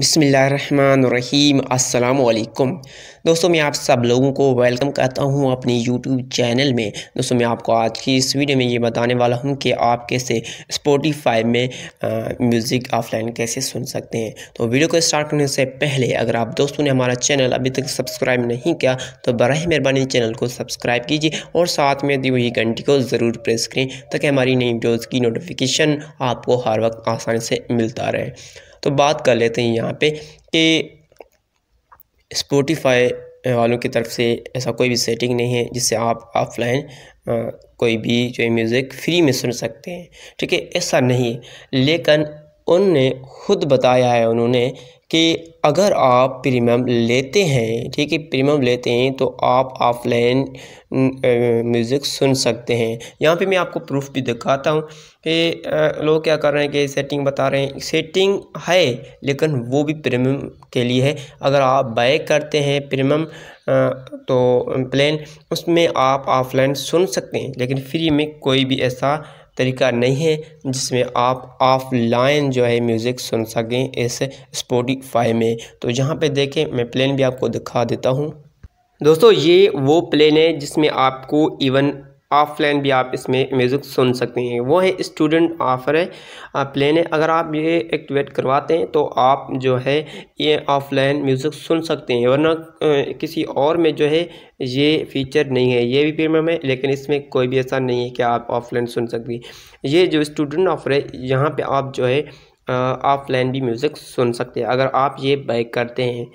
बिसमीम् अल्लाम दोस्तों मैं आप सब लोगों को वेलकम करता हूं अपने यूट्यूब चैनल में दोस्तों मैं आपको आज की इस वीडियो में ये बताने वाला हूं कि आप कैसे स्पोटीफाई में म्यूज़िक ऑफलाइन कैसे सुन सकते हैं तो वीडियो को स्टार्ट करने से पहले अगर आप दोस्तों ने हमारा चैनल अभी तक सब्सक्राइब नहीं किया तो बर मेहरबानी चैनल को सब्सक्राइब कीजिए और साथ में दी हुई घंटी को ज़रूर प्रेस करें ताकि हमारी नई वीडियोज़ की नोटिफिकेशन आपको हर वक्त आसानी से मिलता रहे तो बात कर लेते हैं यहाँ पे कि स्पोटिफाई वालों की तरफ से ऐसा कोई भी सेटिंग नहीं है जिससे आप ऑफलाइन कोई भी जो है म्यूज़िक फ्री में सुन सकते हैं ठीक है ऐसा नहीं लेकिन उनने खुद बताया है उन्होंने कि अगर आप प्रीमियम लेते हैं ठीक है प्रीमियम लेते हैं तो आप ऑफलाइन म्यूज़िक सुन सकते हैं यहाँ पे मैं आपको प्रूफ भी दिखाता हूँ कि लोग क्या कर रहे हैं कि सेटिंग बता रहे हैं सेटिंग है लेकिन वो भी प्रीमियम के लिए है अगर आप बाय करते हैं प्रीमियम तो प्लान उसमें आप ऑफलाइन सुन सकते हैं लेकिन फ्री में कोई भी ऐसा तरीका नहीं है जिसमें आप ऑफलाइन जो है म्यूज़िक सुन सकें इस स्पोटीफाई में तो यहाँ पे देखें मैं प्लेन भी आपको दिखा देता हूँ दोस्तों ये वो प्लेन है जिसमें आपको इवन ऑफलाइन भी आप इसमें म्यूज़िक सुन सकते हैं वो है स्टूडेंट ऑफर है प्लेन है अगर आप ये एक्टिवेट करवाते हैं तो आप जो है ये ऑफलाइन म्यूज़िक सुन सकते हैं वरना किसी और में जो है ये फीचर नहीं है ये भी प्रीमियम है लेकिन इसमें कोई भी ऐसा नहीं है कि आप ऑफलाइन सुन सकते हैं ये जो स्टूडेंट ऑफर है यहाँ पर आप जो है ऑफलाइन भी म्यूज़िक सुन सकते हैं अगर आप ये बाइक करते हैं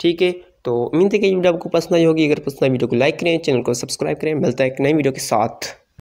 ठीक है तो उम्मीद है कि वीडियो आपको पसंद आई होगी अगर पसंद आई वीडियो को लाइक करें चैनल को सब्सक्राइब करें मिलता है एक नई वीडियो के साथ